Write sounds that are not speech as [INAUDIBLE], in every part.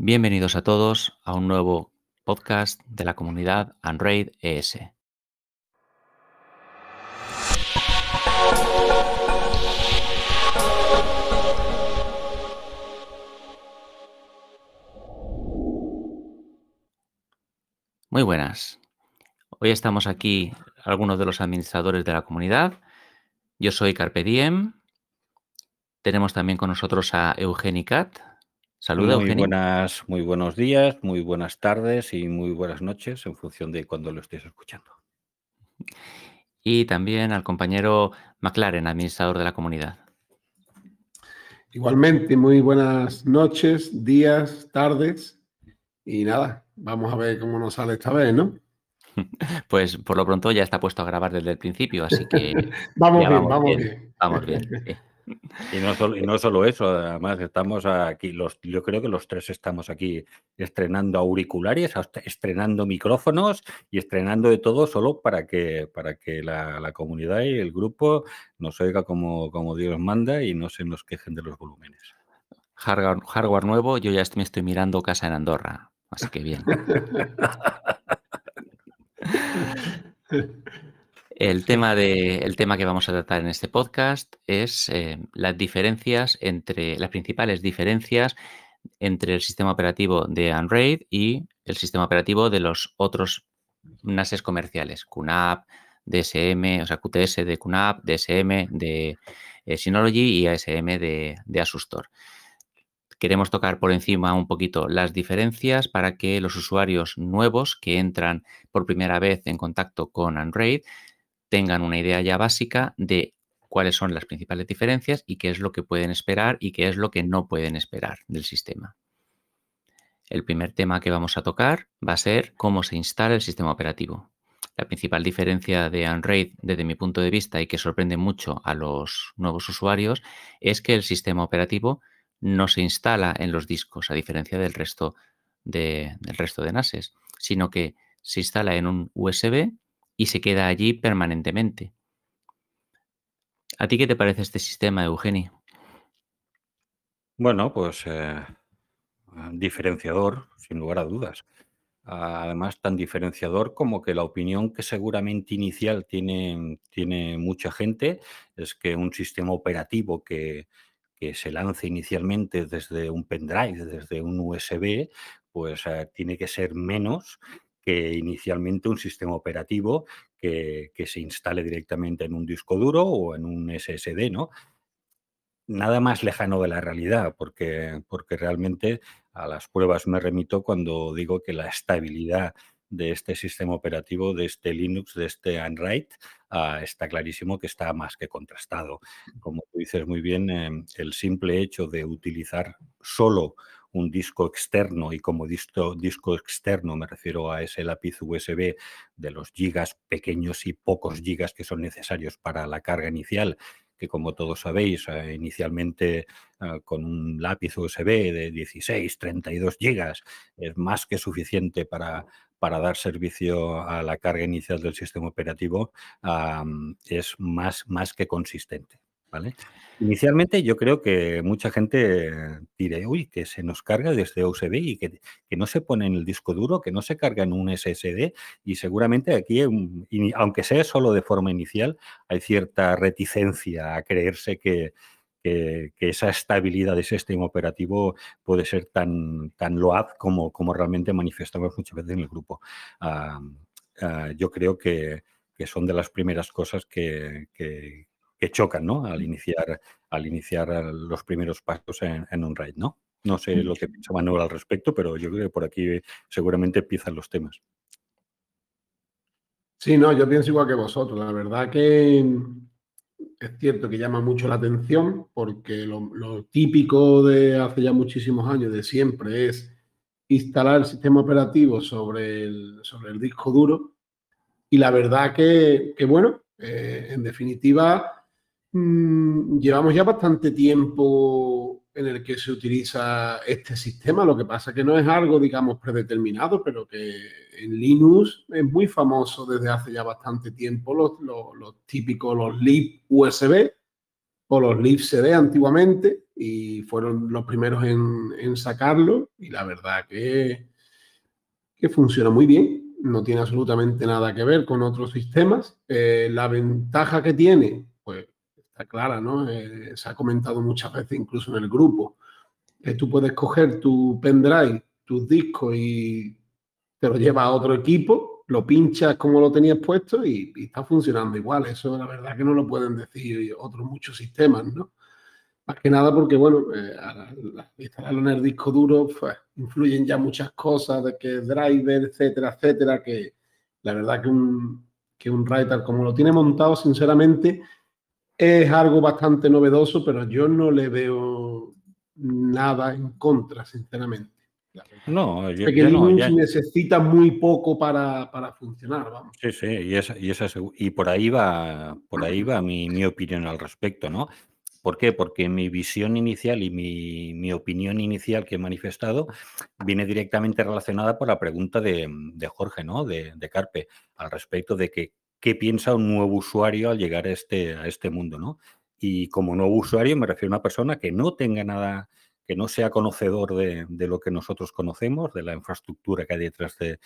Bienvenidos a todos a un nuevo podcast de la comunidad Unraid ES. Muy buenas. Hoy estamos aquí algunos de los administradores de la comunidad. Yo soy Carpediem. Tenemos también con nosotros a Eugenicat. Saludos. muy Buenas, muy buenos días, muy buenas tardes y muy buenas noches en función de cuando lo estés escuchando. Y también al compañero McLaren, administrador de la comunidad. Igualmente, muy buenas noches, días, tardes y nada, vamos a ver cómo nos sale esta vez, ¿no? [LAUGHS] Pues por lo pronto ya está puesto a grabar desde el principio, así que... [LAUGHS] vamos, bien, vamos bien, Vamos bien. Y no, solo, eso, además estamos aquí, los, yo creo que los tres estamos aquí estrenando auriculares, estrenando micrófonos y estrenando de todo solo para que, para que la, comunidad y el grupo nos oiga como, como Dios manda y no se nos quejen de los volúmenes. hardware nuevo, yo ya me estoy mirando casa en Andorra, así que bien. [LAUGHS] El tema, de, tema que vamos a tratar en este podcast es eh, las diferencias entre, las principales diferencias entre el sistema operativo de Unraid y el sistema operativo de los otros NASes comerciales, QNAP, DSM, o sea, QTS de QNAP, DSM de eh, Synology y ASM de, Asustor. Queremos tocar por encima un poquito las diferencias para que los usuarios nuevos que entran por primera vez en contacto con Unraid tengan una idea ya básica de cuáles son las principales diferencias y qué es lo que pueden esperar y qué es lo que no pueden esperar del sistema. El primer tema que vamos a tocar va a ser cómo se instala el sistema operativo. La principal diferencia de Unraid desde mi punto de vista y que sorprende mucho a los nuevos usuarios es que el sistema operativo no se instala en los discos, a diferencia del resto de, del resto de NASes, sino que se instala en un USB y se queda allí permanentemente. ¿A ti qué te parece este sistema, Eugenio? Bueno, pues eh, diferenciador, sin lugar a dudas. Además, tan diferenciador como que la opinión que seguramente inicial tiene, tiene mucha gente es que un sistema operativo que, se lance inicialmente desde un pendrive, desde un USB, pues eh, tiene que ser menos que inicialmente un sistema operativo que, se instale directamente en un disco duro o en un SSD, ¿no? nada más lejano de la realidad, porque, porque realmente a las pruebas me remito cuando digo que la estabilidad de este sistema operativo, de este Linux, de este Android, ah, está clarísimo que está más que contrastado. Como tú dices muy bien, em, el simple hecho de utilizar solo un disco externo y como disco, disco externo me refiero a ese lápiz USB de los gigas pequeños y pocos gigas que son necesarios para la carga inicial que como todos sabéis, eh, inicialmente eh, con un lápiz USB de 16, 32 gigas es más que suficiente para, para dar servicio a la carga inicial del sistema operativo, es más, más que consistente. Inicialmente yo creo que mucha gente diré, uy, que se nos carga desde USB y que, que, no se pone en el disco duro, que no se carga en un SSD y seguramente aquí, aunque sea solo de forma inicial, hay cierta reticencia a creerse que, esa estabilidad de sistema operativo puede ser tan, tan loaz como, como realmente manifestamos muchas veces en el grupo. Ah, ah, yo creo que, son de las primeras cosas que, que chocan, Al iniciar, al iniciar eh, los primeros pasos en, en un raid, ¿no? No sé lo que piensa Manuel al respecto, pero yo creo que por aquí eh, seguramente empiezan los temas. Sí, no, yo pienso igual que vosotros. La verdad que mm, es cierto que llama mucho la atención porque lo, típico de hace ya muchísimos años, de siempre, es instalar el sistema operativo sobre el, sobre el disco duro. Y la verdad que, que bueno, eh, en definitiva, Mm, llevamos ya bastante tiempo en el que se utiliza este sistema, lo que pasa que no es algo, digamos, predeterminado, pero que en Linux es muy famoso desde hace ya bastante tiempo los, típicos, los lib USB o los lib CD antiguamente, y fueron los primeros en, sacarlo, y la verdad que, que funciona muy bien no tiene absolutamente nada que ver con otros sistemas. Eh, la ventaja que tiene clara, ¿no? Eh, se ha comentado muchas veces, incluso en el grupo, que tú puedes coger tu pendrive, tus discos y te lo llevas a otro equipo, lo pinchas como lo tenías puesto y, está funcionando igual. Eso la verdad que no lo pueden decir otros muchos sistemas, ¿no? Más que nada porque, bueno, eh, instalar en el disco duro pues, influyen ya muchas cosas, de que driver, etcétera, etcétera, que la verdad que un, que un writer como lo tiene montado, sinceramente, es algo bastante novedoso, pero yo no le veo nada en contra, sinceramente. No, yo, yo no necesita muy poco para, funcionar, vamos. Sí, sí, y, esa, y, esa, y, por ahí va, por ahí va mi, opinión al respecto, ¿no? ¿Por qué? Porque mi visión inicial y mi, opinión inicial que he manifestado viene directamente relacionada por la pregunta de, Jorge, ¿no? De, de Carpe, al respecto de que qué piensa un nuevo usuario al llegar a este, a este mundo, ¿no? Y como nuevo usuario me refiero a una persona que no tenga nada, que no sea conocedor de, lo que nosotros conocemos, de la infraestructura que hay detrás de,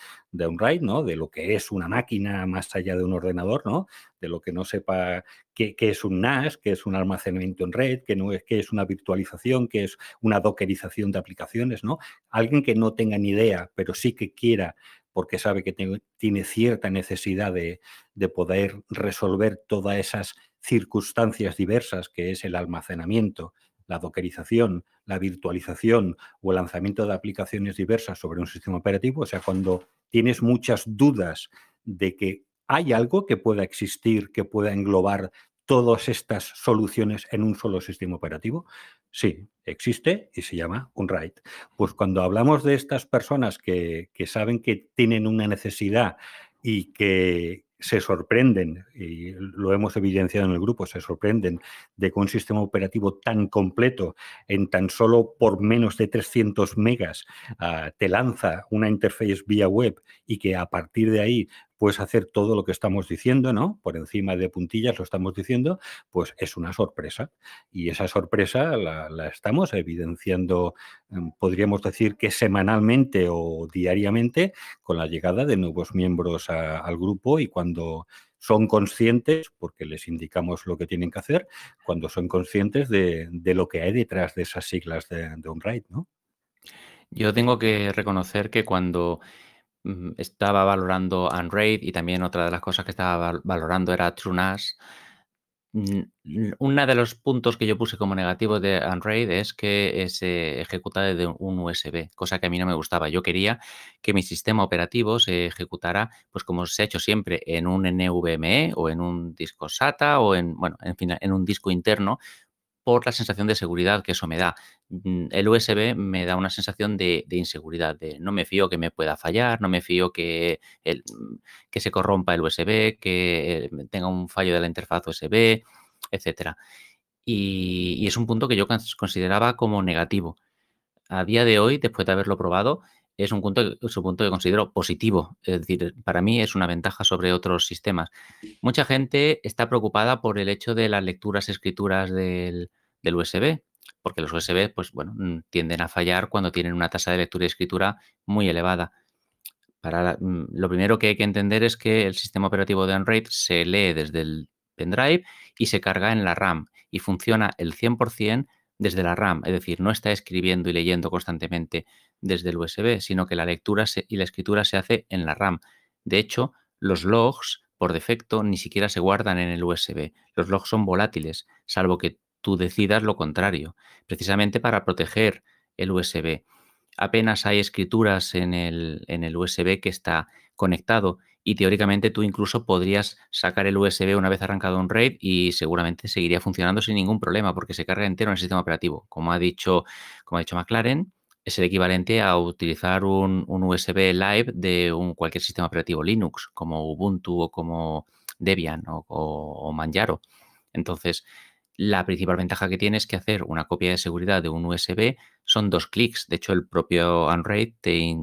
un RAID, ¿no? De lo que es una máquina más allá de un ordenador, ¿no? De lo que no sepa qué, es un NAS, qué es un almacenamiento en red, qué, no es, qué es una virtualización, qué es una dockerización de aplicaciones, ¿no? Alguien que no tenga ni idea, pero sí que quiera porque sabe que tiene cierta necesidad de, de poder resolver todas esas circunstancias diversas que es el almacenamiento, la dockerización, la virtualización o el lanzamiento de aplicaciones diversas sobre un sistema operativo, o sea, cuando tienes muchas dudas de que hay algo que pueda existir, que pueda englobar todas estas soluciones en un solo sistema operativo? Sí, existe y se llama un right Pues cuando hablamos de estas personas que, saben que tienen una necesidad y que se sorprenden, y lo hemos evidenciado en el grupo, se sorprenden de que un sistema operativo tan completo, en tan solo por menos de 300 megas, ah, te lanza una interface vía web y que a partir de ahí puedes hacer todo lo que estamos diciendo, ¿no? Por encima de puntillas lo estamos diciendo, pues es una sorpresa. Y esa sorpresa la, estamos evidenciando, em, podríamos decir que semanalmente o diariamente, con la llegada de nuevos miembros al grupo y cuando son conscientes, porque les indicamos lo que tienen que hacer, cuando son conscientes de, lo que hay detrás de esas siglas de, de un RAID, ¿no? Yo tengo que reconocer que cuando Mm, estaba valorando Unraid y también otra de las cosas que estaba valorando era TrueNAS. Uno de los puntos que yo puse como negativo de Unraid es que eh, se ejecuta desde un USB, cosa que a mí no me gustaba. Yo quería que mi sistema operativo se ejecutara, pues como se ha hecho siempre, en un NVMe o en un disco SATA o en, bueno, en, fin, en un disco interno, por la sensación de seguridad que eso me da. Mm, el USB me da una sensación de, inseguridad, de no me fío que me pueda fallar, no me fío que, el, mm, que se corrompa el USB, que eh, tenga un fallo de la interfaz USB, etcétera. Y, y, es un punto que yo consideraba como negativo. A día de hoy, después de haberlo probado, es un punto, punto que considero positivo. Es decir, para mí es una ventaja sobre otros sistemas. Mucha gente está preocupada por el hecho de las lecturas, escrituras del, USB, porque los USB, pues bueno, mm, tienden a fallar cuando tienen una tasa de lectura y escritura muy elevada. Para, mm, lo primero que hay que entender es que el sistema operativo de Android se lee desde el pendrive y se carga en la RAM y funciona el 100% desde la RAM, es decir, no está escribiendo y leyendo constantemente desde el USB, sino que la lectura y la escritura se hace en la RAM. De hecho, los logs por defecto ni siquiera se guardan en el USB. Los logs son volátiles, salvo que tú decidas lo contrario, precisamente para proteger el USB. Apenas hay escrituras en el, en el USB que está conectado y teóricamente tú incluso podrías sacar el USB una vez arrancado un RAID y seguramente seguiría funcionando sin ningún problema porque se carga entero en el sistema operativo. Como ha dicho, como ha dicho McLaren, es el equivalente a utilizar un, USB Live de un, cualquier sistema operativo Linux, como Ubuntu o como Debian o, Manjaro. Entonces, la principal ventaja que tiene es que hacer una copia de seguridad de un USB son dos clics. De hecho, el propio Unraid te,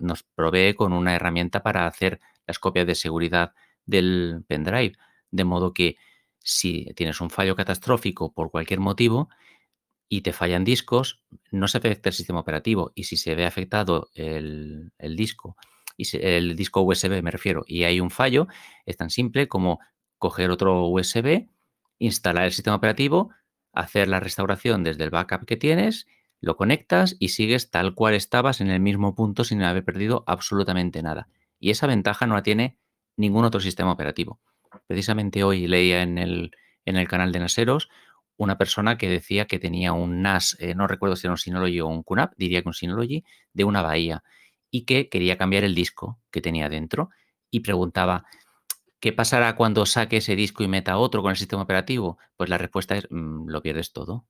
nos provee con una herramienta para hacer las copias de seguridad del pendrive. De modo que si tienes un fallo catastrófico por cualquier motivo, y te fallan discos, no se afecta el sistema operativo. Y si se ve afectado el, disco, y el disco USB me refiero, y hay un fallo, es tan simple como coger otro USB, instalar el sistema operativo, hacer la restauración desde el backup que tienes, lo conectas y sigues tal cual estabas en el mismo punto sin haber perdido absolutamente nada. Y esa ventaja no la tiene ningún otro sistema operativo. Precisamente hoy leía en el, en el canal de Naseros una persona que decía que tenía un NAS, eh, no recuerdo si era un Synology o un QNAP, diría que un Synology, de una bahía y que quería cambiar el disco que tenía dentro y preguntaba, ¿qué pasará cuando saque ese disco y meta otro con el sistema operativo? Pues la respuesta es, mm, lo pierdes todo.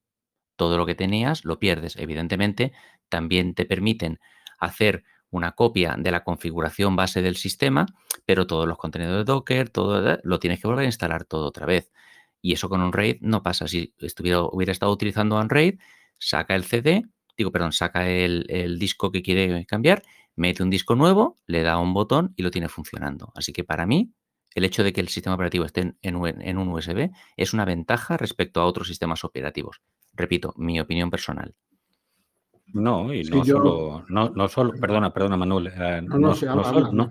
Todo lo que tenías lo pierdes. Evidentemente, también te permiten hacer una copia de la configuración base del sistema, pero todos los contenidos de Docker, todo eh, lo tienes que volver a instalar todo otra vez. Y eso con Unraid no pasa. Si estuviera, hubiera estado utilizando Unraid, saca el CD, digo, perdón, saca el, disco que quiere cambiar, mete un disco nuevo, le da un botón y lo tiene funcionando. Así que para mí, el hecho de que el sistema operativo esté en, un USB es una ventaja respecto a otros sistemas operativos. Repito, mi opinión personal. No, y no solo, perdona, perdona Manuel, eh, no, no, no,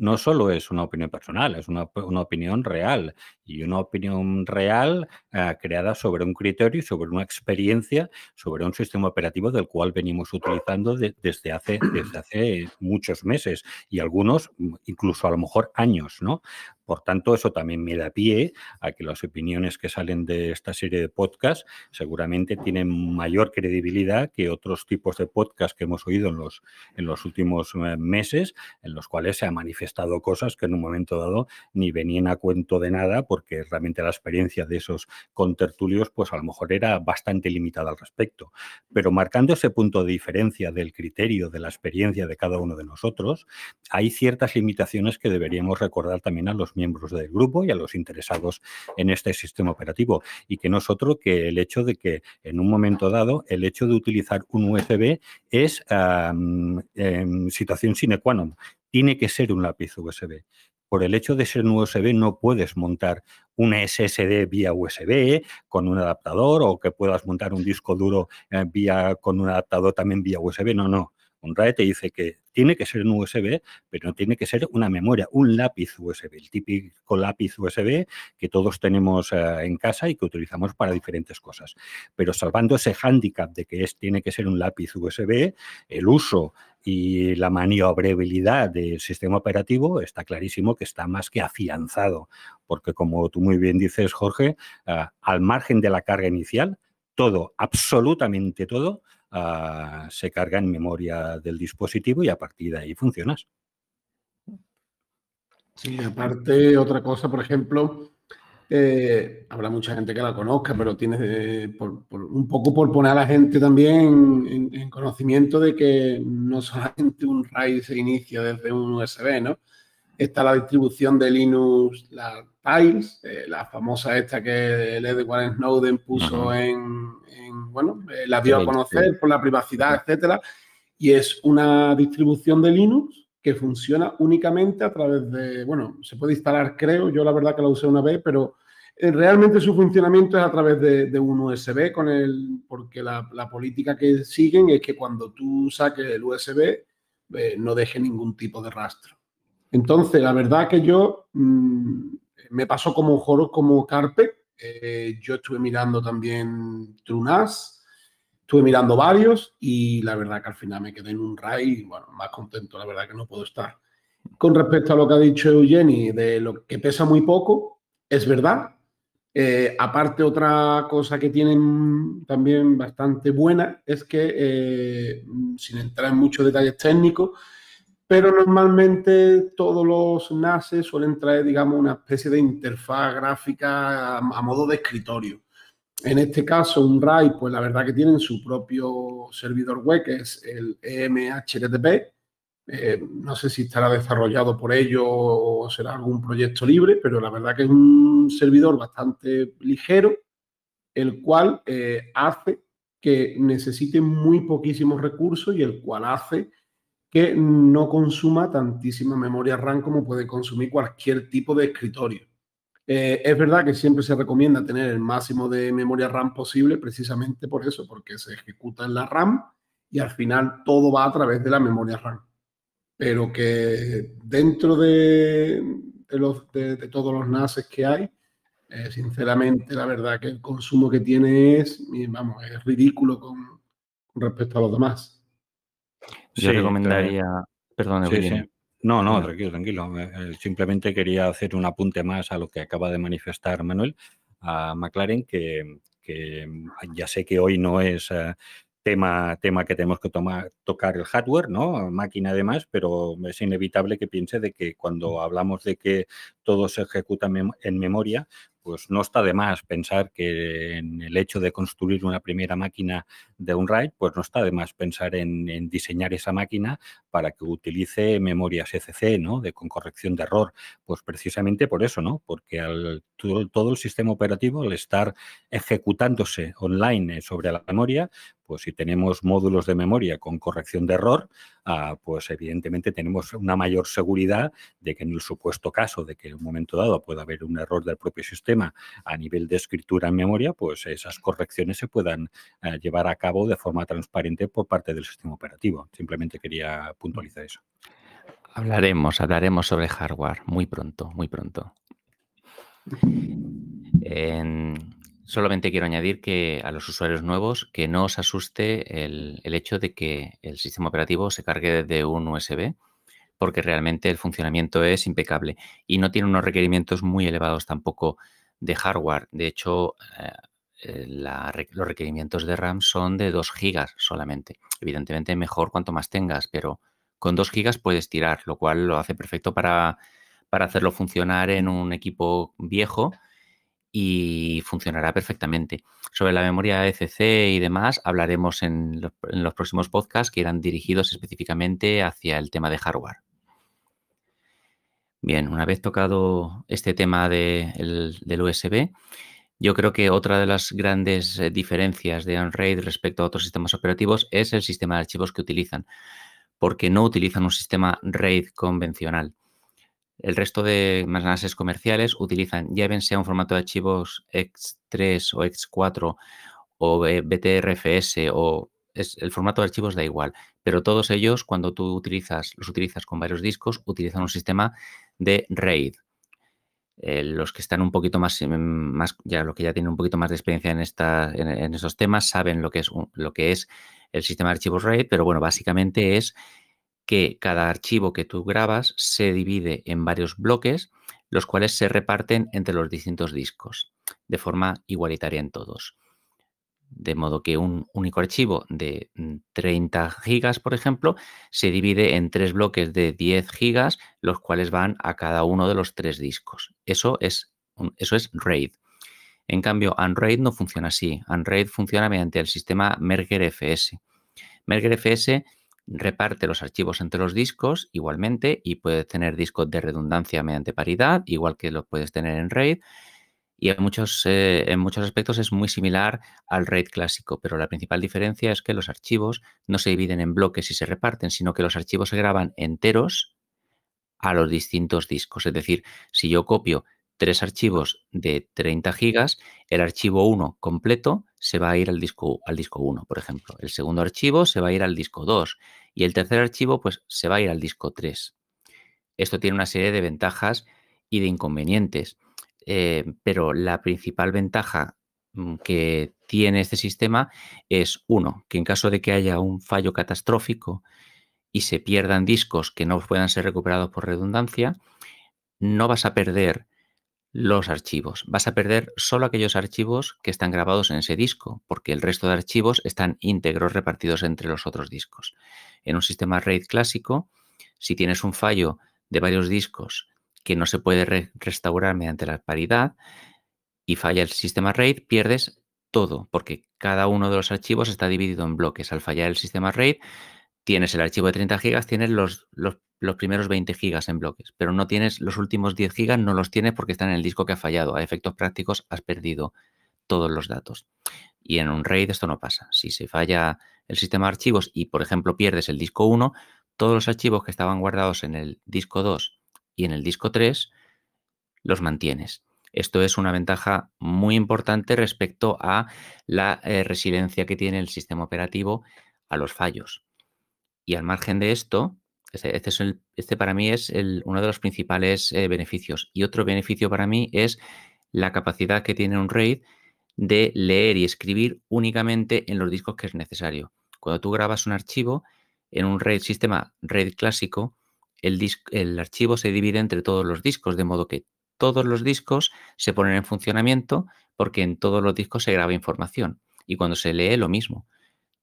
no solo es una opinión personal, es una, opinión real y una opinión real eh, creada sobre un criterio, sobre una experiencia, sobre un sistema operativo del cual venimos utilizando desde, hace, desde hace muchos meses y algunos incluso a lo mejor años, ¿no? Por tanto, eso también me da pie a que las opiniones que salen de esta serie de podcasts seguramente tienen mayor credibilidad que otros tipos de podcasts que hemos oído en los, en los últimos eh, meses, en los cuales se han manifestado cosas que en un momento dado ni venían a cuento de nada, porque realmente la experiencia de esos contertulios, pues a lo mejor era bastante limitada al respecto. Pero marcando ese punto de diferencia del criterio, de la experiencia de cada uno de nosotros, hay ciertas limitaciones que deberíamos recordar también a los miembros del grupo y a los interesados en este sistema operativo. Y que no es otro que el hecho de que en un momento dado el hecho de utilizar un USB es em, situación sine qua non. Tiene que ser un lápiz USB por el hecho de ser un USB no puedes montar una SSD vía USB con un adaptador o que puedas montar un disco duro eh, vía con un adaptador también vía USB. No, no. Un RAE te dice que tiene que ser un USB, pero no tiene que ser una memoria, un lápiz USB, el típico lápiz USB que todos tenemos eh, en casa y que utilizamos para diferentes cosas. Pero salvando ese hándicap de que es, tiene que ser un lápiz USB, el uso y la maniobrabilidad del sistema operativo está clarísimo que está más que afianzado, porque como tú muy bien dices, Jorge, eh, al margen de la carga inicial, todo, absolutamente todo, Ah, se carga en memoria del dispositivo y a partir de ahí funcionas. Sí, aparte, otra cosa, por ejemplo, eh, habrá mucha gente que la conozca, pero tienes eh, un poco por poner a la gente también en, en, conocimiento de que no solamente un RAID se inicia desde un USB, ¿no? está la distribución de Linux, la Tiles, eh, la famosa esta que el Edward Snowden puso en, bueno, eh, la dio a conocer por la privacidad, etcétera. Y es una distribución de Linux que funciona únicamente a través de, bueno, se puede instalar, creo, yo la verdad que la usé una vez, pero eh, realmente su funcionamiento es a través de, un USB, con el, porque la, política que siguen es que cuando tú saques el USB no deje ningún tipo de rastro. Entonces, la verdad que yo mm, me pasó como un juego como Carpe. Eh, yo estuve mirando también Trunas, estuve mirando varios y la verdad que al final me quedé en un ray, bueno, más contento, la verdad que no puedo estar. Con respecto a lo que ha dicho Eugeni, de lo que pesa muy poco, es verdad. Eh, aparte, otra cosa que tienen también bastante buena es que, eh, sin entrar en muchos detalles técnicos, pero normalmente todos los NASE suelen traer, digamos, una especie de interfaz gráfica a, modo de escritorio. En este caso, un RAI, pues la verdad que tienen su propio servidor web, que es el EMHTTP. Eh, no sé si estará desarrollado por ellos o será algún proyecto libre, pero la verdad que es un servidor bastante ligero, el cual eh, hace que necesite muy poquísimos recursos y el cual hace que no consuma tantísima memoria RAM como puede consumir cualquier tipo de escritorio. Eh, es verdad que siempre se recomienda tener el máximo de memoria RAM posible, precisamente por eso, porque se ejecuta en la RAM y al final todo va a través de la memoria RAM. Pero que dentro de, todos los NASes que hay, eh, sinceramente, la verdad que el consumo que tiene es, vamos, es ridículo con respecto a los demás. Yo recomendaría. Perdón, No, no, tranquilo, tranquilo. Eh, eh, simplemente quería hacer un apunte más a lo que acaba de manifestar Manuel, a McLaren, que, mm, ya sé que hoy no es. Eh, tema, tema que tenemos que tocar el hardware, ¿no? Máquina además, pero es inevitable que piense de que cuando hablamos de que todo se ejecuta en memoria, pues no está de más pensar que en el hecho de construir una primera máquina de un RAID, pues no está de más pensar en, diseñar esa máquina para que utilice memorias ECC, ¿no? De, con corrección de error. Pues precisamente por eso, ¿no? Porque al, todo, todo el sistema operativo, al estar ejecutándose online eh, sobre la memoria, pues si tenemos módulos de memoria con corrección de error, ah, pues evidentemente tenemos una mayor seguridad de que en el supuesto caso de que en un momento dado pueda haber un error del propio sistema a nivel de escritura en memoria, pues esas correcciones se puedan eh, llevar a cabo de forma transparente por parte del sistema operativo. Simplemente quería puntualizar eso. Hablaremos, hablaremos sobre hardware muy pronto, muy pronto. Solamente quiero añadir que a los usuarios nuevos que no os asuste el, hecho de que el sistema operativo se cargue desde un USB, porque realmente el funcionamiento es impecable y no tiene unos requerimientos muy elevados tampoco de hardware. De hecho, eh, eh, los requerimientos de RAM son de 2 GB solamente. Evidentemente mejor cuanto más tengas, pero con 2 GB puedes tirar, lo cual lo hace perfecto para, para hacerlo funcionar en un equipo viejo y funcionará perfectamente. Sobre la memoria ECC y demás hablaremos en los, próximos podcasts que irán dirigidos específicamente hacia el tema de hardware. Bien, una vez tocado este tema del USB, yo creo que otra de las grandes eh, diferencias de OnRAID respecto a otros sistemas operativos es el sistema de archivos que utilizan, porque no utilizan un sistema RAID convencional. El resto de análisis comerciales utilizan, ya bien sea un formato de archivos X3 o X4 o eh, BTRFS o es, el formato de archivos da igual, pero todos ellos cuando tú utilizas, los utilizas con varios discos, utilizan un sistema de RAID. Eh, los que están un poquito más, eh, ya lo que ya tienen un poquito más de experiencia en, esta, en, en estos temas saben lo que es, lo que es el sistema de archivos RAID, pero bueno, básicamente es que cada archivo que tú grabas se divide en varios bloques, los cuales se reparten entre los distintos discos, de forma igualitaria en todos. De modo que un único archivo de 30 mm, gigas, por ejemplo, se divide en tres bloques de 10 gigas, los cuales van a cada uno de los tres discos. Eso es, eso es RAID. En cambio, Unraid no funciona así. Unraid funciona mediante el sistema Merger FS. Merger FS reparte los archivos entre los discos igualmente y puedes tener discos de redundancia mediante paridad, igual que los puedes tener en RAID. Y en muchos, eh, en muchos aspectos es muy similar al RAID clásico, pero la principal diferencia es que los archivos no se dividen en bloques y se reparten, sino que los archivos se graban enteros a los distintos discos. Es decir, si yo copio tres archivos de 30 gigas, el archivo 1 completo se va a ir al disco, al disco 1, por ejemplo. El segundo archivo se va a ir al disco 2 y el tercer archivo pues, se va a ir al disco 3. Esto tiene una serie de ventajas y de inconvenientes, eh, pero la principal ventaja mm, que tiene este sistema es, uno, que en caso de que haya un fallo catastrófico y se pierdan discos que no puedan ser recuperados por redundancia, no vas a perder los archivos. Vas a perder solo aquellos archivos que están grabados en ese disco, porque el resto de archivos están íntegros repartidos entre los otros discos. En un sistema RAID clásico, si tienes un fallo de varios discos que no se puede restaurar mediante la paridad y falla el sistema RAID, pierdes todo, porque cada uno de los archivos está dividido en bloques. Al fallar el sistema RAID, tienes el archivo de 30 GB, tienes los, primeros 20 GB en bloques, pero no tienes los últimos 10 GB, no los tienes porque están en el disco que ha fallado. A efectos prácticos has perdido todos los datos. Y en un RAID esto no pasa. Si se falla el sistema de archivos y, por ejemplo, pierdes el disco 1, todos los archivos que estaban guardados en el disco 2 y en el disco 3 los mantienes. Esto es una ventaja muy importante respecto a la eh, resiliencia que tiene el sistema operativo a los fallos. Y al margen de esto, este, este, este para mí es uno de los principales eh, beneficios. Y otro beneficio para mí es la capacidad que tiene un RAID de leer y escribir únicamente en los discos que es necesario. Cuando tú grabas un archivo en un sistema RAID clásico, el, el archivo se divide entre todos los discos, de modo que todos los discos se ponen en funcionamiento porque en todos los discos se graba información y cuando se lee lo mismo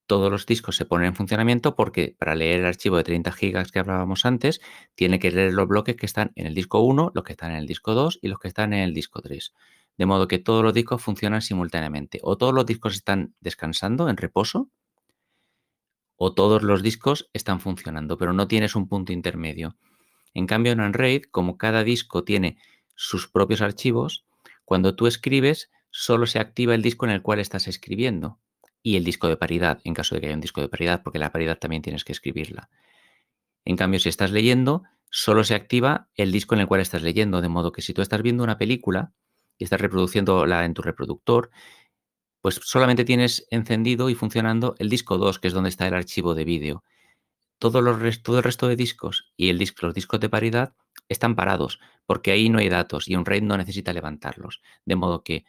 todos los discos se ponen en funcionamiento porque para leer el archivo de 30 gigas que hablábamos antes, tiene que leer los bloques que están en el disco 1, los que están en el disco 2 y los que están en el disco 3. De modo que todos los discos funcionan simultáneamente. O todos los discos están descansando en reposo, o todos los discos están funcionando, pero no tienes un punto intermedio. En cambio, en RAID, como cada disco tiene sus propios archivos, cuando tú escribes, solo se activa el disco en el cual estás escribiendo y el disco de paridad, en caso de que haya un disco de paridad, porque la paridad también tienes que escribirla. En cambio, si estás leyendo, solo se activa el disco en el cual estás leyendo, de modo que si tú estás viendo una película y estás reproduciéndola en tu reproductor, pues solamente tienes encendido y funcionando el disco 2, que es donde está el archivo de vídeo. Todo, el resto de discos y el los discos de paridad están parados, porque ahí no hay datos y un RAID no necesita levantarlos. De modo que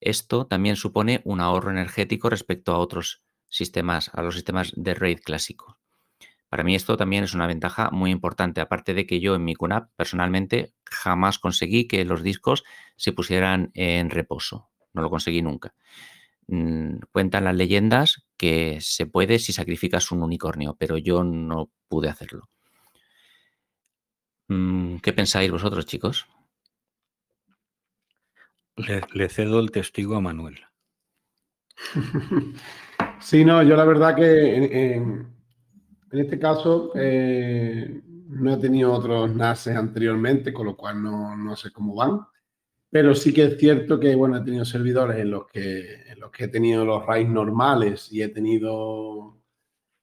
esto también supone un ahorro energético respecto a otros sistemas, a los sistemas de RAID clásicos. Para mí esto también es una ventaja muy importante, aparte de que yo en mi QNAP personalmente jamás conseguí que los discos se pusieran en reposo, no lo conseguí nunca. Mm, cuentan las leyendas que se puede si sacrificas un unicornio, pero yo no pude hacerlo. Mm, ¿Qué pensáis vosotros, chicos? Le, cedo el testigo a Manuel. [LAUGHS] Sí, no, yo la verdad que en, este caso eh, no he tenido otros NASES anteriormente, con lo cual no, no, sé cómo van. Pero sí que es cierto que, bueno, he tenido servidores en los que, los que he tenido los RAID normales y he tenido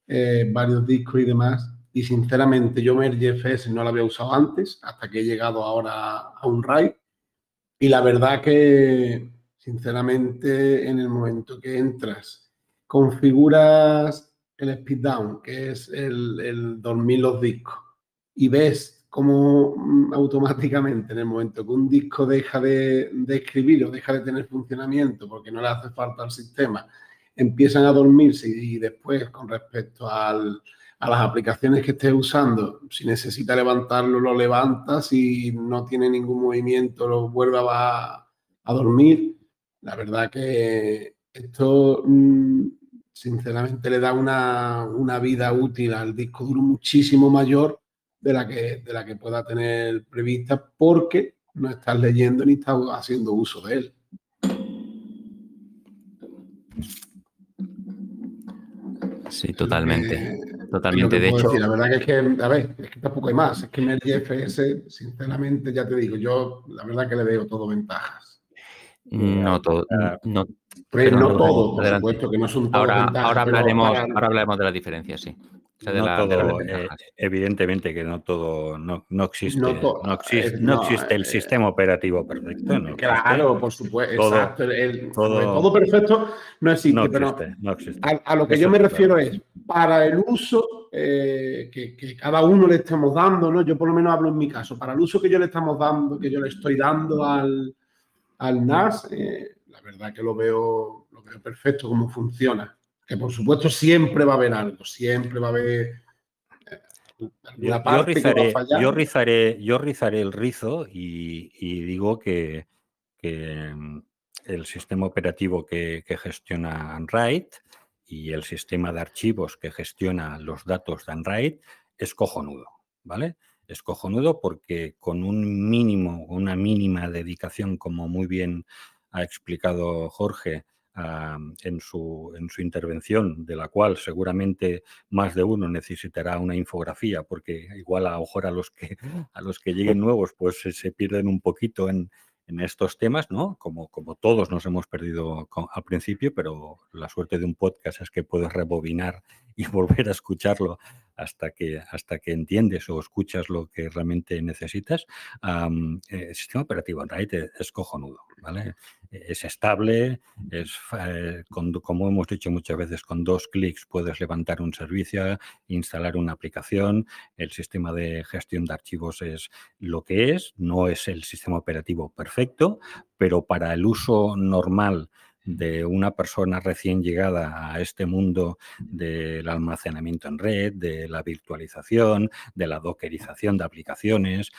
eh, varios discos y demás. Y sinceramente yo MergeFS no lo había usado antes, hasta que he llegado ahora a un RAID y la verdad que, sinceramente, en el momento que entras, configuras el speed down, que es el, dormir los discos, y ves cómo mm, automáticamente en el momento que un disco deja de, de escribir o deja de tener funcionamiento porque no le hace falta al sistema, empiezan a dormirse y después con respecto al, a las aplicaciones que estés usando. Si necesita levantarlo, lo levantas. Si no tiene ningún movimiento, lo vuelve a, dormir. La verdad que esto, mm, sinceramente, le da una, vida útil al disco duro muchísimo mayor de la que, de la que pueda tener prevista porque no estás leyendo ni estás haciendo uso de él. Sí, totalmente. Eh, Totalmente, de hecho. La verdad que es que, a ver, es que tampoco hay más. Es que en el IFS, sinceramente, ya te digo, yo la verdad que le veo todo ventajas. Mm, no, todo, ah, no, pero no, todo, por supuesto que no es un ahora, ahora, hablaremos, ahora hablaremos de la diferencia, sí. evidentemente que no todo, no, existe, no, existe, no, eh, existe el eh, sistema operativo perfecto. claro, por supuesto, exacto, pues, todo, perfecto no existe. A, lo que yo me refiero es, para el uso eh, que, cada uno le estamos dando, ¿no? yo por lo menos hablo en mi caso, para el uso que yo le estamos dando, que yo le estoy dando al, al NAS, la verdad que lo veo, lo perfecto cómo funciona. Que por supuesto siempre va a haber algo, siempre va a haber eh, yo, yo, rizaré, yo, rizaré, yo rizaré el rizo y, digo que, mm, el sistema operativo que, gestiona Unwrite y el sistema de archivos que gestiona los datos de Unwrite es cojonudo, ¿vale? Es cojonudo porque con un mínimo, una mínima dedicación, como muy bien ha explicado Jorge ah, en, su, en su intervención, de la cual seguramente más de uno necesitará una infografía, porque igual a lo mejor a los que, mm. a los que lleguen nuevos pues eh, se, pierden un poquito en, estos temas, ¿no? Como, como todos nos hemos perdido al principio, pero la suerte de un podcast es que puedes rebobinar y [LAUGHS] volver a escucharlo hasta que, hasta que entiendes o escuchas lo que realmente necesitas, eh, el sistema operativo en es cojonudo, ¿vale? E-, es estable, eh, como hemos dicho muchas veces, con dos clics puedes levantar un servicio, instalar una aplicación, el sistema de gestión de archivos es lo que es, no es el sistema operativo perfecto, pero para el uso normal, de una persona recién llegada a este mundo del almacenamiento en red, de la virtualización, de la dockerización de aplicaciones,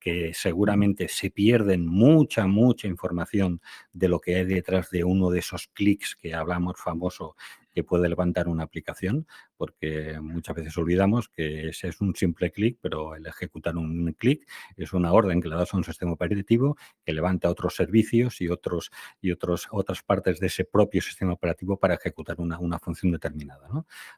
que seguramente se pierden mucha, mucha información de lo que hay detrás de uno de esos clics que hablamos famoso que puede levantar una aplicación, porque muchas veces olvidamos que ese es un simple clic, pero el ejecutar un clic es una orden que le das a un sistema operativo que levanta otros servicios y otros y otros otras partes de ese propio sistema operativo para ejecutar una, función determinada.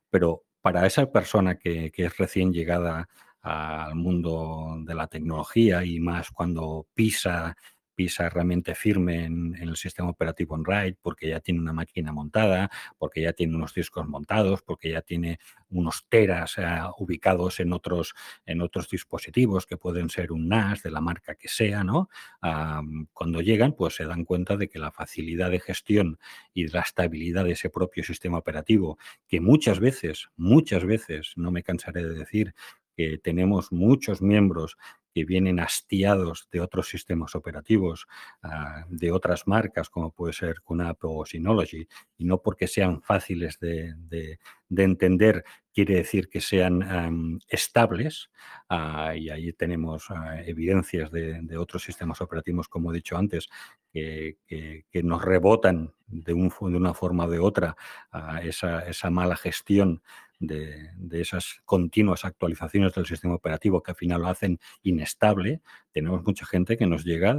Pero para esa persona que, que es recién llegada al mundo de la tecnología y más cuando pisa pisa realmente firme en, el sistema operativo en RAID porque ya tiene una máquina montada, porque ya tiene unos discos montados, porque ya tiene unos teras ah, ubicados en otros, en otros dispositivos que pueden ser un NAS de la marca que sea, ¿no? Ah, cuando llegan, pues se dan cuenta de que la facilidad de gestión y la estabilidad de ese propio sistema operativo, que muchas veces, muchas veces, no me cansaré de decir, que tenemos muchos miembros que vienen hastiados de otros sistemas operativos, ah, de otras marcas como puede ser QNAP o Synology, y no porque sean fáciles de, entender quiere decir que sean estables, ah, y ahí tenemos ah, evidencias de, otros sistemas operativos, como he dicho antes, que, nos rebotan de, una forma o de otra esa mala gestión de, esas continuas actualizaciones del sistema operativo que al final lo hacen inestable, tenemos mucha gente que nos llega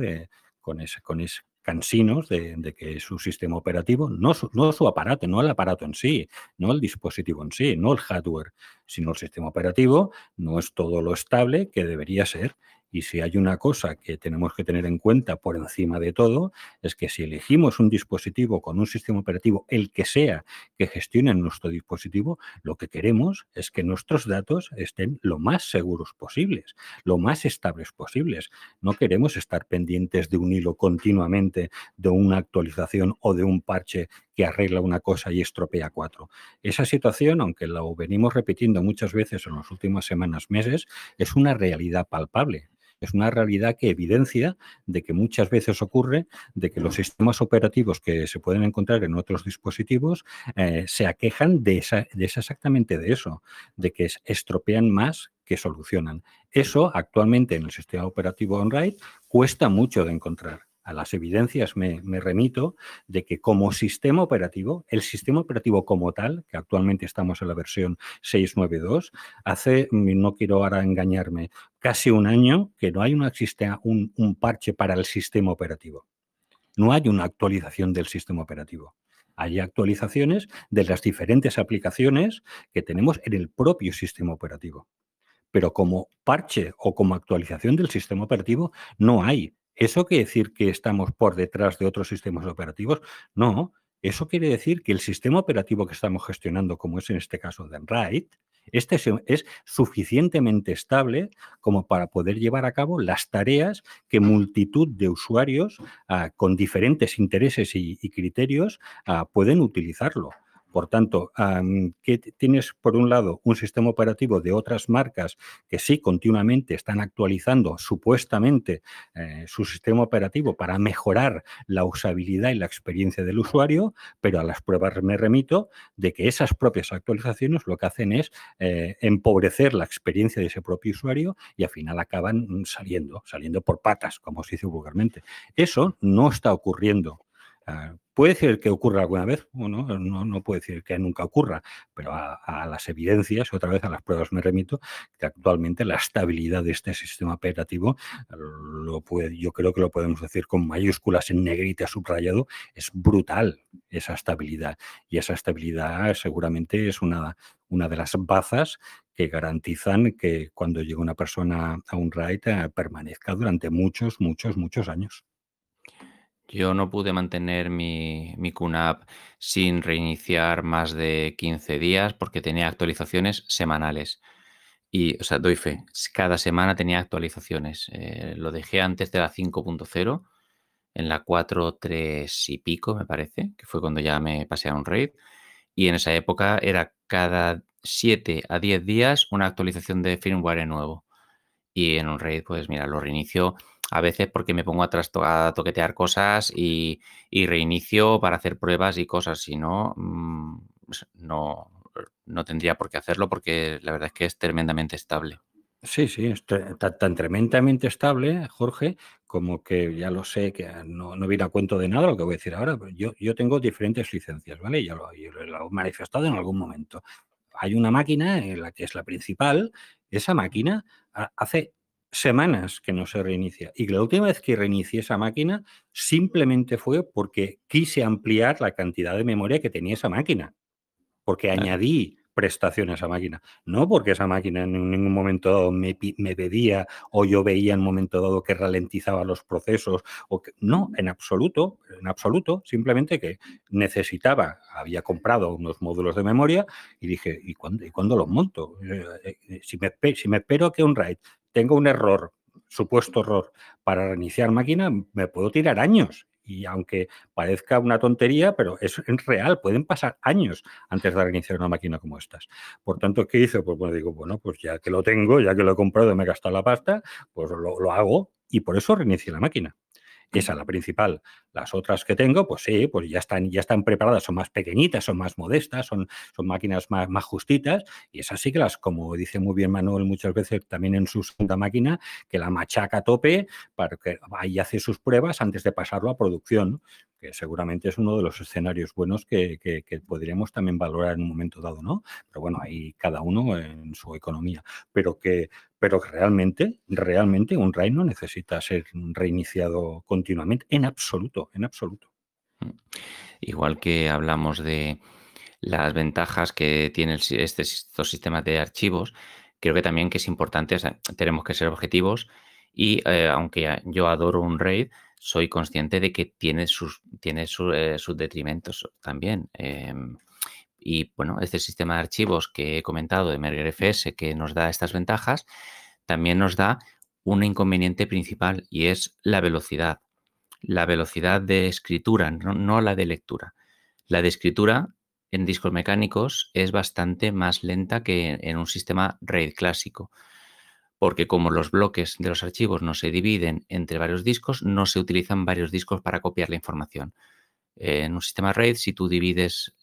con, ese, con cansinos de, que su sistema operativo, no no su aparato, no el aparato en sí, no el dispositivo en sí, no el hardware, sino el sistema operativo, no es todo lo estable que debería ser y si hay una cosa que tenemos que tener en cuenta por encima de todo, es que si elegimos un dispositivo con un sistema operativo, el que sea que gestione nuestro dispositivo, lo que queremos es que nuestros datos estén lo más seguros posibles, lo más estables posibles. No queremos estar pendientes de un hilo continuamente, de una actualización o de un parche que arregla una cosa y estropea cuatro. Esa situación, aunque lo venimos repitiendo muchas veces en las últimas semanas, meses, es una realidad palpable es una realidad que evidencia de que muchas veces ocurre de que los sistemas operativos que se pueden encontrar en otros dispositivos eh, se aquejan de, esa, exactamente de eso, de que estropean más que solucionan. Eso actualmente en el sistema operativo on-ride cuesta mucho de encontrar a las evidencias me, remito de que como sistema operativo, el sistema operativo como tal, que actualmente estamos en la versión 6.9.2, hace, mm, no quiero ahora engañarme, casi un año que no hay un parche para el sistema operativo. No hay una actualización del sistema operativo. Hay actualizaciones de las diferentes aplicaciones que tenemos en el propio sistema operativo. Pero como parche o como actualización del sistema operativo no hay ¿Eso quiere decir que estamos por detrás de otros sistemas operativos? No, eso quiere decir que el sistema operativo que estamos gestionando, como es en este caso The este es suficientemente estable como para poder llevar a cabo las tareas que multitud de usuarios ah, con diferentes intereses y, criterios ah, pueden utilizarlo. Por tanto, que tienes por un lado un sistema operativo de otras marcas que sí continuamente están actualizando supuestamente eh, su sistema operativo para mejorar la usabilidad y la experiencia del usuario, pero a las pruebas me remito de que esas propias actualizaciones lo que hacen es eh, empobrecer la experiencia de ese propio usuario y al final acaban mm, saliendo, saliendo por patas, como se dice vulgarmente. Eso no está ocurriendo Ah, puede ser que ocurra alguna vez, o no, no, puede decir que nunca ocurra, pero a, las evidencias, otra vez a las pruebas me remito, que actualmente la estabilidad de este sistema operativo, lo puede, yo creo que lo podemos decir con mayúsculas en negrita subrayado, es brutal esa estabilidad. Y esa estabilidad seguramente es una, de las bazas que garantizan que cuando llega una persona a un RAID eh, permanezca durante muchos, muchos, muchos años. Yo no pude mantener mi, mi QNAP sin reiniciar más de 15 días porque tenía actualizaciones semanales. Y, o sea, doy fe, cada semana tenía actualizaciones. Eh, lo dejé antes de la 5.0, en la 4.3 y pico, me parece, que fue cuando ya me pasé a un raid. Y en esa época era cada 7 a 10 días una actualización de firmware nuevo. Y en un raid, pues mira, lo reinicio a veces porque me pongo a, a toquetear cosas y, reinicio para hacer pruebas y cosas, si mm, pues no, no, tendría por qué hacerlo porque la verdad es que es tremendamente estable. Sí, sí, es tan, tremendamente estable, Jorge, como que ya lo sé, que ah, no, no viene a cuento de nada lo que voy a decir ahora. Pero yo, yo tengo diferentes licencias, ¿vale? Ya lo, lo he manifestado en algún momento. Hay una máquina en la que es la principal. Esa máquina ah, hace semanas que no se reinicia y la última vez que reinicié esa máquina simplemente fue porque quise ampliar la cantidad de memoria que tenía esa máquina, porque añadí prestación a esa máquina, no porque esa máquina en ningún momento dado me, me, pedía o yo veía en un momento dado que ralentizaba los procesos, o no, en absoluto, en absoluto, simplemente que necesitaba, había comprado unos módulos de memoria y dije, ¿y cuándo, los monto? Eh, eh, si me, si me espero que un RAID tengo un error, supuesto error, para reiniciar máquina, me puedo tirar años. Y aunque parezca una tontería, pero es real, pueden pasar años antes de reiniciar una máquina como estas. Por tanto, ¿qué hice? Pues bueno, digo, bueno, pues ya que lo tengo, ya que lo he comprado y me he gastado la pasta, pues lo, lo hago y por eso reinicié la máquina. Esa es la principal. Las otras que tengo, pues sí, pues ya están, ya están preparadas, son más pequeñitas, son más modestas, son, son máquinas más, justitas, y esas sí que las, como dice muy bien Manuel muchas veces también en su segunda máquina, que la machaca a tope para que ahí hace sus pruebas antes de pasarlo a producción que seguramente es uno de los escenarios buenos que, que, podríamos también valorar en un momento dado, ¿no? Pero bueno, ahí cada uno en su economía. Pero que, pero realmente, realmente un RAID no necesita ser reiniciado continuamente, en absoluto, en absoluto. Mm. Igual que hablamos de las ventajas que tienen este, estos sistemas de archivos, creo que también que es importante, tenemos que ser objetivos y eh, aunque yo adoro un RAID, soy consciente de que tiene sus, tiene eh, sus detrimentos también. Em, y bueno, este sistema de archivos que he comentado de MergerFS que nos da estas ventajas, también nos da un inconveniente principal y es la velocidad. La velocidad de escritura, no, no la de lectura. La de escritura en discos mecánicos es bastante más lenta que en un sistema RAID clásico porque como los bloques de los archivos no se dividen entre varios discos, no se utilizan varios discos para copiar la información. En un sistema RAID, si tú divides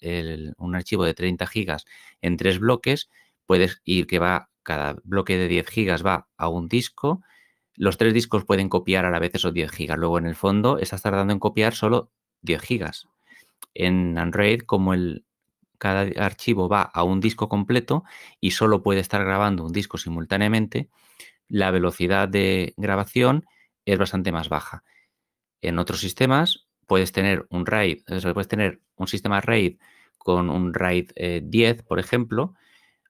un archivo de 30 gigas en tres bloques, puedes ir que va, cada bloque de 10 gigas va a un disco, los tres discos pueden copiar a la vez esos 10 gigas. Luego, en el fondo, estás tardando en copiar solo 10 gigas. En Android, como el, cada archivo va a un disco completo y solo puede estar grabando un disco simultáneamente, la velocidad de grabación es bastante más baja. En otros sistemas puedes tener un RAID, puedes tener un sistema RAID con un RAID 10, eh, por ejemplo,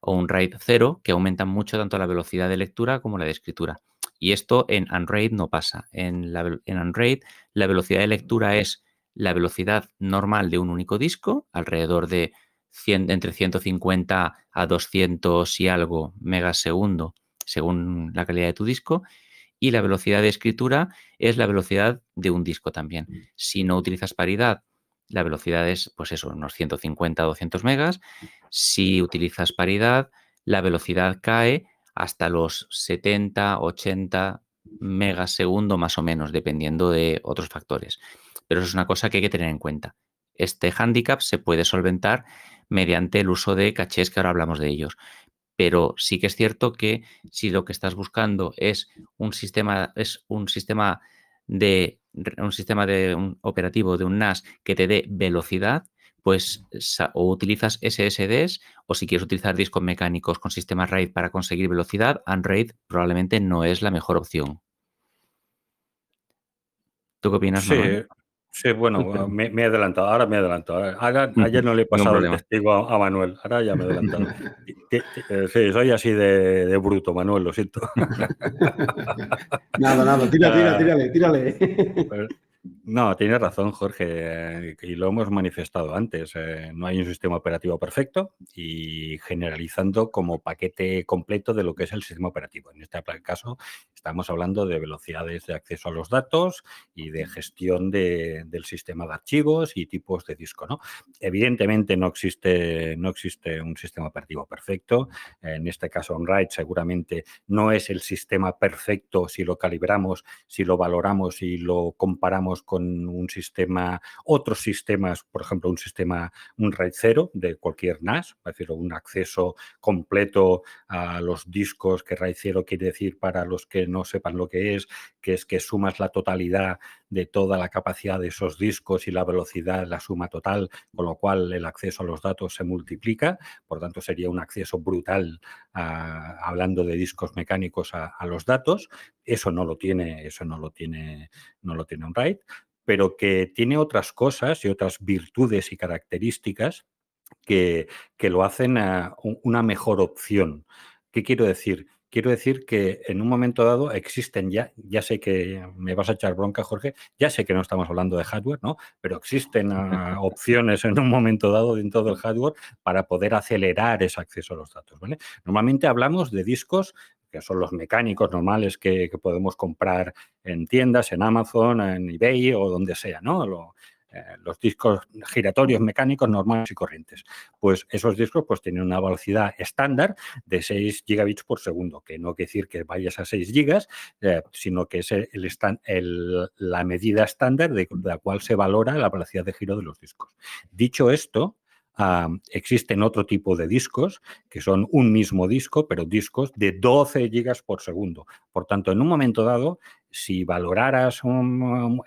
o un RAID 0, que aumentan mucho tanto la velocidad de lectura como la de escritura. Y esto en Unraid no pasa. En, la, Unraid la velocidad de lectura es la velocidad normal de un único disco, alrededor de entre 150 a 200 y algo megasegundo según la calidad de tu disco. Y la velocidad de escritura es la velocidad de un disco también. Mm. Si no utilizas paridad, la velocidad es, pues eso, unos 150, 200 megas. Si utilizas paridad, la velocidad cae hasta los 70, 80 megas segundo más o menos, dependiendo de otros factores. Pero eso es una cosa que hay que tener en cuenta. Este hándicap se puede solventar mediante el uso de cachés, que ahora hablamos de ellos pero sí que es cierto que si lo que estás buscando es un sistema, es un sistema de un sistema de un operativo de un NAS que te dé velocidad, pues o utilizas SSDs o si quieres utilizar discos mecánicos con sistema RAID para conseguir velocidad, Unraid probablemente no es la mejor opción. ¿Tú qué opinas? Sí, Sí, bueno, ah, me, he adelantado, ahora me he adelantado. ayer no le he pasado el testigo a, Manuel, ahora ya me he adelantado. [LAUGHS] Eh, sí, soy así de, de bruto, Manuel, lo siento. [LAUGHS] nada, nada, tira, tira, ah, tírale, tírale. Pues, no, tiene razón Jorge, eh, y lo hemos manifestado antes. Eh, no hay un sistema operativo perfecto y generalizando como paquete completo de lo que es el sistema operativo. En este caso estamos hablando de velocidades de acceso a los datos y de gestión del sistema de archivos y tipos de disco. ¿no? Evidentemente no existe, no existe un sistema operativo perfecto. En este caso, OnRide seguramente no es el sistema perfecto si lo calibramos, si lo valoramos y lo comparamos con con un sistema, otros sistemas, por ejemplo, un sistema, un RAID 0 de cualquier NAS, es decir, un acceso completo a los discos, que RAID 0 quiere decir para los que no sepan lo que es, que es que sumas la totalidad de toda la capacidad de esos discos y la velocidad, la suma total, con lo cual el acceso a los datos se multiplica, por tanto sería un acceso brutal, hablando de discos mecánicos, a, los datos. Eso no lo tiene, eso no lo tiene, no lo tiene un RAID, pero que tiene otras cosas y otras virtudes y características que, que lo hacen ah, una mejor opción. ¿Qué quiero decir? quiero decir que en un momento dado existen ya, ya sé que me vas a echar bronca, Jorge, ya sé que no estamos hablando de hardware, ¿no? Pero existen ah, [LAUGHS] opciones en un momento dado dentro del hardware para poder acelerar ese acceso a los datos, ¿vale? Normalmente hablamos de discos que son los mecánicos normales que, podemos comprar en tiendas, en Amazon, en eBay o donde sea, ¿no? Eh, los discos giratorios mecánicos normales y corrientes. Pues esos discos pues tienen una velocidad estándar de 6 gigabits por segundo, que no quiere decir que vayas a 6 gigas, eh, sino que es el, la medida estándar de la cual se valora la velocidad de giro de los discos. Dicho esto, existen otro tipo de discos, que son un mismo disco, pero discos de 12 gigas por segundo. Por tanto, en un momento dado, si valoraras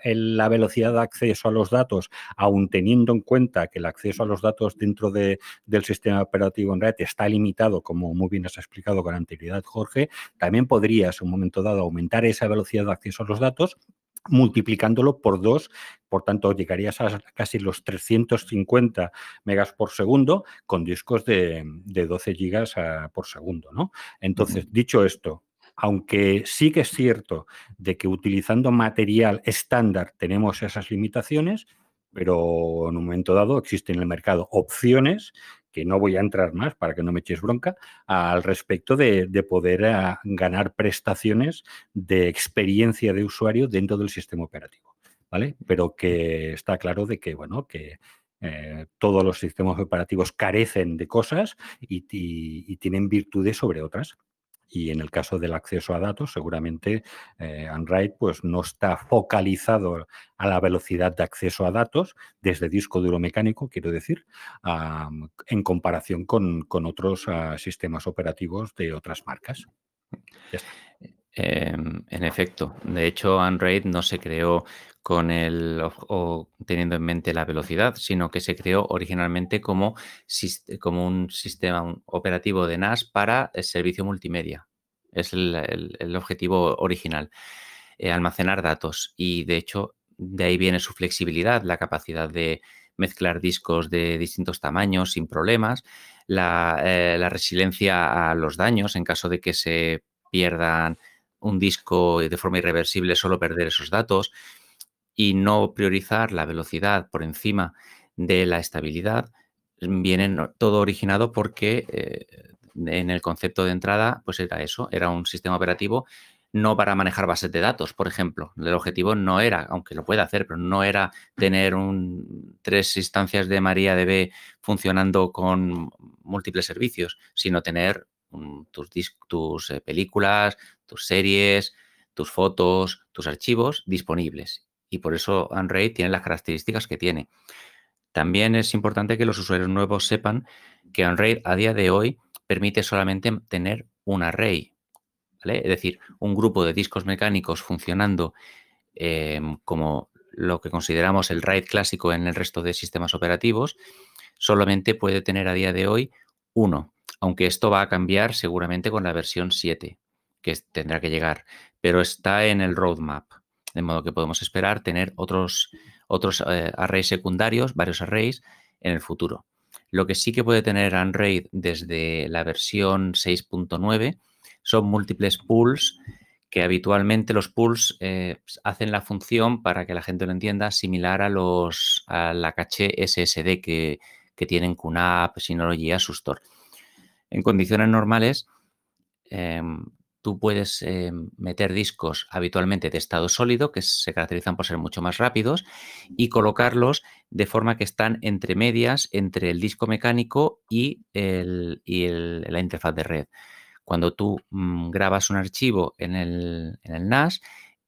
la velocidad de acceso a los datos, aun teniendo en cuenta que el acceso a los datos dentro del sistema operativo en red está limitado, como muy bien has explicado con anterioridad, Jorge, también podrías en un momento dado aumentar esa velocidad de acceso a los datos multiplicándolo por dos, por tanto llegarías a casi los 350 megas por segundo con discos de, 12 gigas ah, por segundo, ¿no? Entonces, dicho esto, aunque sí que es cierto de que utilizando material estándar tenemos esas limitaciones, pero en un momento dado existen en el mercado opciones que no voy a entrar más para que no me eches bronca, al respecto de, poder ah, ganar prestaciones de experiencia de usuario dentro del sistema operativo, ¿vale? Pero que está claro de que, bueno, que eh, todos los sistemas operativos carecen de cosas y tienen virtudes sobre otras. Y en el caso del acceso a datos, seguramente eh, Android pues, no está focalizado a la velocidad de acceso a datos desde disco duro mecánico, quiero decir, en comparación con, otros ah, sistemas operativos de otras marcas. Ya Em, en efecto, de hecho, Unraid no se creó con el teniendo en mente la velocidad, sino que se creó originalmente como, como un sistema operativo de NAS para el servicio multimedia. Es el, objetivo original, eh, almacenar datos. Y de hecho, de ahí viene su flexibilidad, la capacidad de mezclar discos de distintos tamaños sin problemas, la, eh, la resiliencia a los daños en caso de que se pierdan un disco de forma irreversible solo perder esos datos y no priorizar la velocidad por encima de la estabilidad, mm, viene todo originado porque eh, en el concepto de entrada pues era eso, era un sistema operativo no para manejar bases de datos, por ejemplo. El objetivo no era, aunque lo pueda hacer, pero no era tener un, tres instancias de MariaDB funcionando con múltiples servicios, sino tener tus, tus eh, películas, tus series, tus fotos, tus archivos disponibles. Y por eso Unraid tiene las características que tiene. También es importante que los usuarios nuevos sepan que Unraid a día de hoy permite solamente tener un array, ¿vale? Es decir, un grupo de discos mecánicos funcionando eh, como lo que consideramos el RAID clásico en el resto de sistemas operativos, solamente puede tener a día de hoy uno aunque esto va a cambiar seguramente con la versión 7, que tendrá que llegar, pero está en el roadmap, de modo que podemos esperar tener otros, otros eh, arrays secundarios, varios arrays, en el futuro. Lo que sí que puede tener Unraid desde la versión 6.9 son múltiples pools que habitualmente los pools eh, hacen la función, para que la gente lo entienda, similar a, los, a la caché SSD que, tienen QNAP, Synology, Asustor en condiciones normales, em, tú puedes em, meter discos habitualmente de estado sólido, que se caracterizan por ser mucho más rápidos, y colocarlos de forma que están entre medias, entre el disco mecánico y, la interfaz de red. Cuando tú mm, grabas un archivo en el NAS,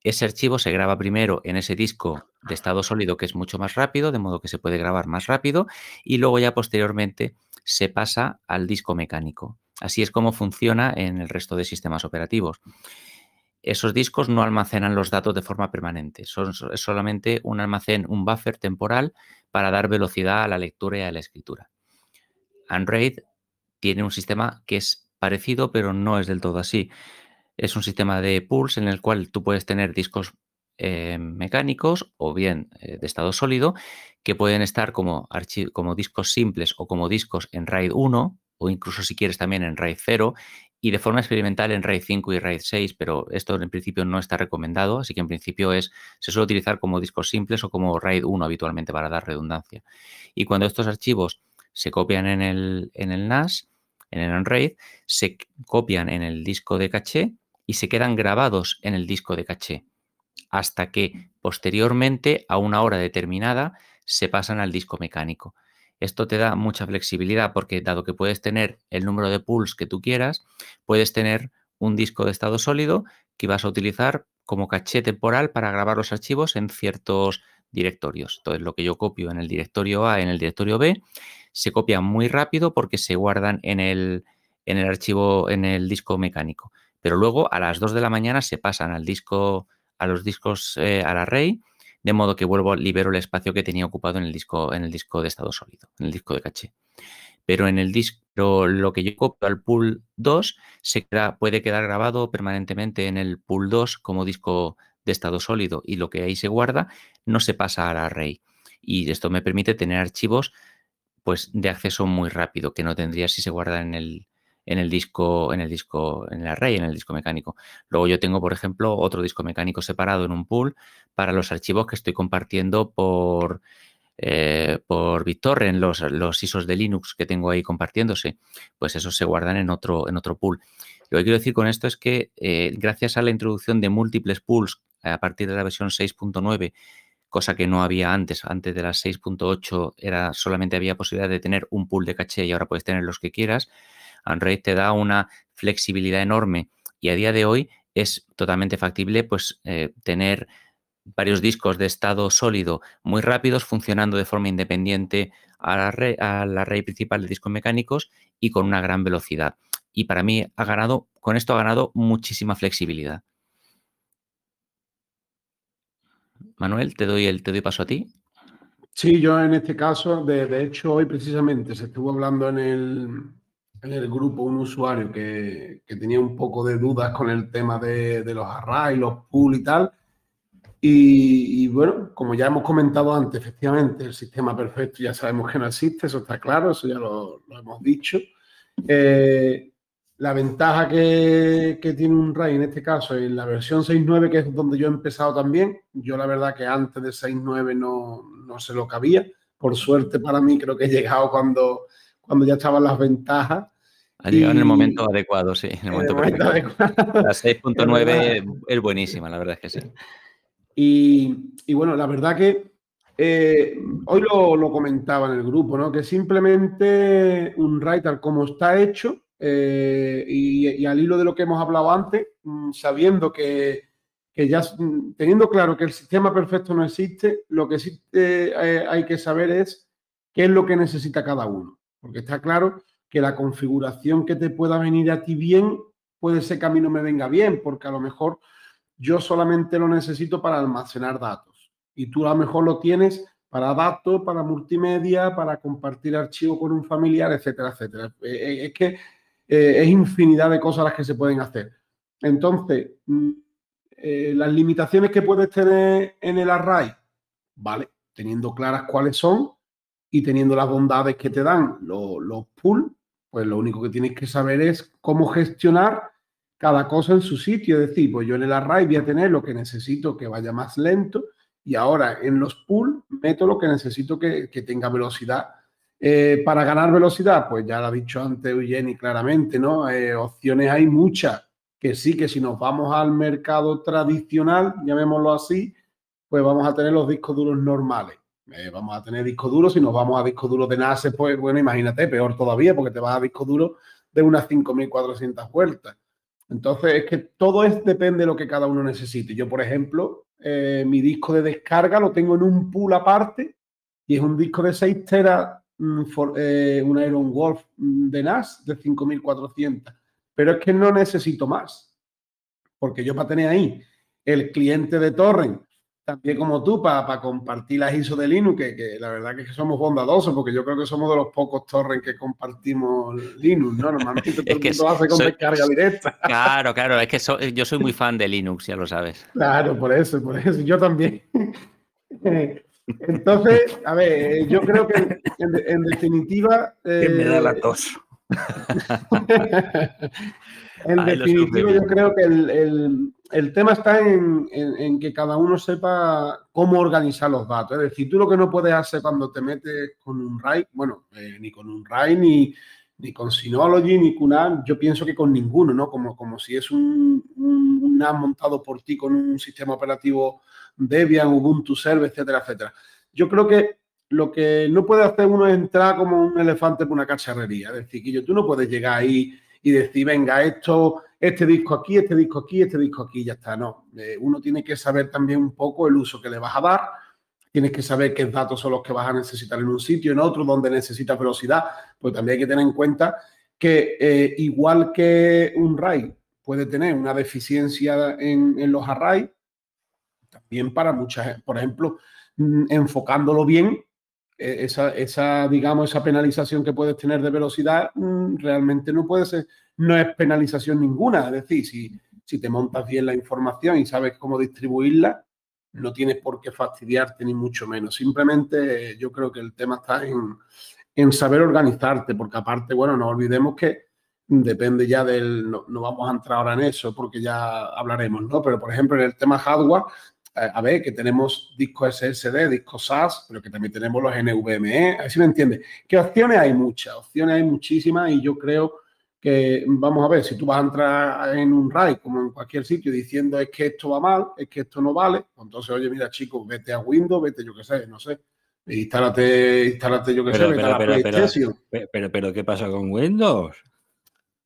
ese archivo se graba primero en ese disco de estado sólido que es mucho más rápido, de modo que se puede grabar más rápido, y luego ya posteriormente se pasa al disco mecánico. Así es como funciona en el resto de sistemas operativos. Esos discos no almacenan los datos de forma permanente, son es solamente un almacén, un buffer temporal para dar velocidad a la lectura y a la escritura. Android tiene un sistema que es parecido, pero no es del todo así. Es un sistema de pools en el cual tú puedes tener discos eh, mecánicos o bien eh, de estado sólido que pueden estar como, como discos simples o como discos en RAID 1 o incluso si quieres también en RAID 0 y de forma experimental en RAID 5 y RAID 6, pero esto en principio no está recomendado, así que en principio es, se suele utilizar como discos simples o como RAID 1 habitualmente para dar redundancia. Y cuando estos archivos se copian en el, en el NAS, en el Unraid, raid se copian en el disco de caché y se quedan grabados en el disco de caché hasta que posteriormente, a una hora determinada, se pasan al disco mecánico. Esto te da mucha flexibilidad porque dado que puedes tener el número de pools que tú quieras, puedes tener un disco de estado sólido que vas a utilizar como caché temporal para grabar los archivos en ciertos directorios. Entonces, lo que yo copio en el directorio A, en el directorio B, se copia muy rápido porque se guardan en el, en el archivo, en el disco mecánico. Pero luego a las 2 de la mañana se pasan al disco a los discos eh, a al array, de modo que vuelvo, libero el espacio que tenía ocupado en el disco, en el disco de estado sólido, en el disco de caché. Pero en el disco, lo que yo copio al pool 2 se puede quedar grabado permanentemente en el pool 2 como disco de estado sólido y lo que ahí se guarda no se pasa al array. Y esto me permite tener archivos pues, de acceso muy rápido que no tendría si se guarda en el, en el disco, en el disco, en el array, en el disco mecánico. Luego yo tengo, por ejemplo, otro disco mecánico separado en un pool para los archivos que estoy compartiendo por, eh, por BitTorrent, los, los ISOs de Linux que tengo ahí compartiéndose, pues esos se guardan en otro, en otro pool. Lo que quiero decir con esto es que eh, gracias a la introducción de múltiples pools a partir de la versión 6.9, cosa que no había antes. Antes de la 6.8 era solamente había posibilidad de tener un pool de caché y ahora puedes tener los que quieras. Android te da una flexibilidad enorme y a día de hoy es totalmente factible pues, eh, tener varios discos de estado sólido muy rápidos funcionando de forma independiente a la, red, principal de discos mecánicos y con una gran velocidad. Y para mí ha ganado, con esto ha ganado muchísima flexibilidad. Manuel, te doy el te doy paso a ti. Sí, yo en este caso, de hecho, hoy precisamente se estuvo hablando en el, en el grupo un usuario que, tenía un poco de dudas con el tema de, los arrays, los pool y tal. Y, bueno, como ya hemos comentado antes, efectivamente, el sistema perfecto ya sabemos que no existe, eso está claro, eso ya lo, hemos dicho. Eh, la ventaja que, tiene un RAI en este caso, en la versión 6.9, que es donde yo he empezado también, yo la verdad que antes de 6.9 no, no se lo cabía. Por suerte para mí, creo que he llegado cuando, cuando ya estaban las ventajas. Ha llegado en el momento adecuado, sí. En el momento, La 6.9 es buenísima, la verdad es que sí. Y, bueno, la verdad que eh, hoy lo, comentaba en el grupo, ¿no? Que simplemente un writer como está hecho eh, y, al hilo de lo que hemos hablado antes, mm, sabiendo que, ya mm, teniendo claro que el sistema perfecto no existe, lo que sí eh, hay que saber es qué es lo que necesita cada uno. Porque está claro que la configuración que te pueda venir a ti bien, puede ser que a mí no me venga bien, porque a lo mejor yo solamente lo necesito para almacenar datos. Y tú a lo mejor lo tienes para datos, para multimedia, para compartir archivo con un familiar, etcétera, etcétera. Eh, eh, es que eh, es infinidad de cosas las que se pueden hacer. Entonces, mm, las limitaciones que puedes tener en el array, ¿vale? Teniendo claras cuáles son, y teniendo las bondades que te dan los, pools, pues lo único que tienes que saber es cómo gestionar cada cosa en su sitio. Es decir, pues yo en el array voy a tener lo que necesito que vaya más lento y ahora en los pools meto lo que necesito que, tenga velocidad. Eh, para ganar velocidad, pues ya lo ha dicho antes Eugeni claramente, ¿no? Eh, opciones hay muchas, que sí, que si nos vamos al mercado tradicional, llamémoslo así, pues vamos a tener los discos duros normales. Eh, vamos a tener disco duro, si nos vamos a disco duro de NAS, pues bueno, imagínate, peor todavía, porque te vas a disco duro de unas 5.400 vueltas. Entonces, es que todo es, depende de lo que cada uno necesite. Yo, por ejemplo, eh, mi disco de descarga lo tengo en un pool aparte y es un disco de 6 teras, mm, eh, un Iron Wolf mm, de NAS de 5.400. Pero es que no necesito más, porque yo para tener ahí el cliente de Torrent también como tú para, compartir las ISO de Linux, que, la verdad que somos bondadosos, porque yo creo que somos de los pocos torres que compartimos Linux, ¿no? Normalmente [LAUGHS] todo el mundo hace con descarga directa. [LAUGHS] Claro, claro, es que yo soy muy fan de Linux, ya lo sabes. Claro, por eso, por eso, yo también. Entonces, a ver, yo creo que en, definitiva... que me da la eh, tos. [LAUGHS] en definitiva, yo creo que el el tema está en, que cada uno sepa cómo organizar los datos. Es decir, tú lo que no puedes hacer cuando te metes con un RAI, bueno, eh, ni con un RAI, ni, con Synology, ni con una... yo pienso que con ninguno, ¿no? Como, como si es un, un, montado por ti con un sistema operativo Debian, Ubuntu Server, etcétera, etcétera. Yo creo que lo que no puede hacer uno es entrar como un elefante por una cacharrería. Es decir, que yo, tú no puedes llegar ahí y decir, venga, esto este disco aquí, este disco aquí, este disco aquí, ya está. No, eh, uno tiene que saber también un poco el uso que le vas a dar, tienes que saber qué datos son los que vas a necesitar en un sitio, en otro, donde necesitas velocidad, pues también hay que tener en cuenta que eh, igual que un RAI puede tener una deficiencia en, en los arrays, también para muchas, por ejemplo, mm, enfocándolo bien, e-, esa, esa, digamos, esa penalización que puedes tener de velocidad mm, realmente no puede ser, no es penalización ninguna. Es decir, si, si te montas bien la información y sabes cómo distribuirla, no tienes por qué fastidiarte ni mucho menos. Simplemente yo creo que el tema está en, en saber organizarte, porque aparte, bueno, no olvidemos que depende ya del, no, no, vamos a entrar ahora en eso porque ya hablaremos, ¿no? Pero por ejemplo, en el tema hardware a ver, que tenemos discos SSD, discos SAS, pero que también tenemos los NVMe, así me entiendes. qué opciones hay muchas, opciones hay muchísimas y yo creo que, vamos a ver, si tú vas a entrar en un RAID, como en cualquier sitio, diciendo es que esto va mal, es que esto no vale, pues entonces, oye, mira, chicos, vete a Windows, vete yo qué sé, no sé. Instálate, instálate yo que sé, pero, Pero, pero, pero, ¿qué pasa con Windows?